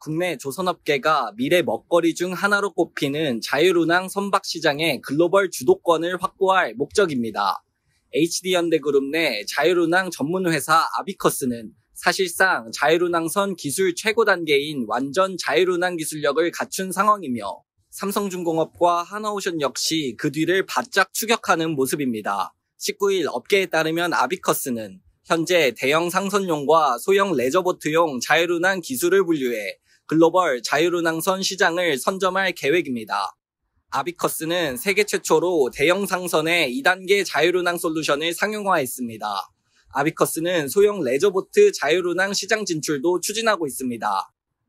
국내 조선업계가 미래 먹거리 중 하나로 꼽히는 자유운항 선박 시장의 글로벌 주도권을 확보할 목적입니다. HD현대그룹 내 자율운항 전문회사 아비커스는 사실상 자율운항선 기술 최고 단계인 완전 자율운항 기술력을 갖춘 상황이며 삼성중공업과 하나오션 역시 그 뒤를 바짝 추격하는 모습입니다. 19일 업계에 따르면 아비커스는 현재 대형 상선용과 소형 레저보트용 자율운항 기술을 분류해 글로벌 자유로낭선 시장을 선점할 계획입니다. 아비커스는 세계 최초로 대형 상선의 2단계 자유로낭 솔루션을 상용화했습니다. 아비커스는 소형 레저보트 자유로낭 시장 진출도 추진하고 있습니다.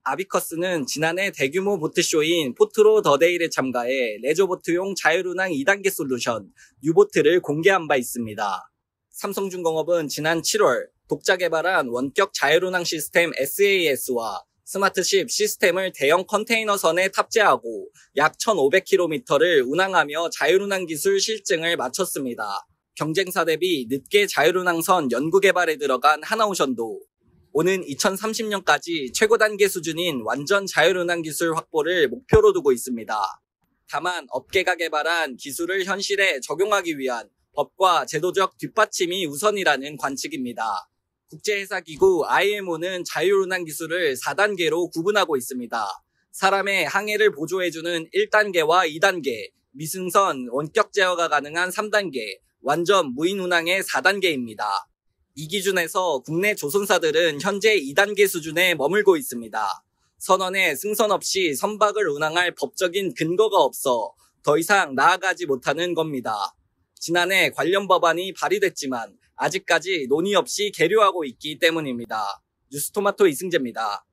아비커스는 지난해 대규모 보트쇼인 포트로 더데일에 참가해 레저보트용 자유로낭 2단계 솔루션 뉴보트를 공개한 바 있습니다. 삼성중공업은 지난 7월 독자 개발한 원격 자유로낭 시스템 SAS와 스마트십 시스템을 대형 컨테이너선에 탑재하고 약 1,500km를 운항하며 자율운항 기술 실증을 마쳤습니다. 경쟁사 대비 늦게 자율운항선 연구개발에 들어간 하나오션도 오는 2030년까지 최고 단계 수준인 완전 자율운항 기술 확보를 목표로 두고 있습니다. 다만 업계가 개발한 기술을 현실에 적용하기 위한 법과 제도적 뒷받침이 우선이라는 관측입니다. 국제해사기구 IMO는 자유운항 기술을 4단계로 구분하고 있습니다. 사람의 항해를 보조해주는 1단계와 2단계, 미승선, 원격 제어가 가능한 3단계, 완전 무인 운항의 4단계입니다. 이 기준에서 국내 조선사들은 현재 2단계 수준에 머물고 있습니다. 선원에 승선 없이 선박을 운항할 법적인 근거가 없어 더 이상 나아가지 못하는 겁니다. 지난해 관련 법안이 발의됐지만 아직까지 논의 없이 계류하고 있기 때문입니다. 뉴스토마토 이승재입니다.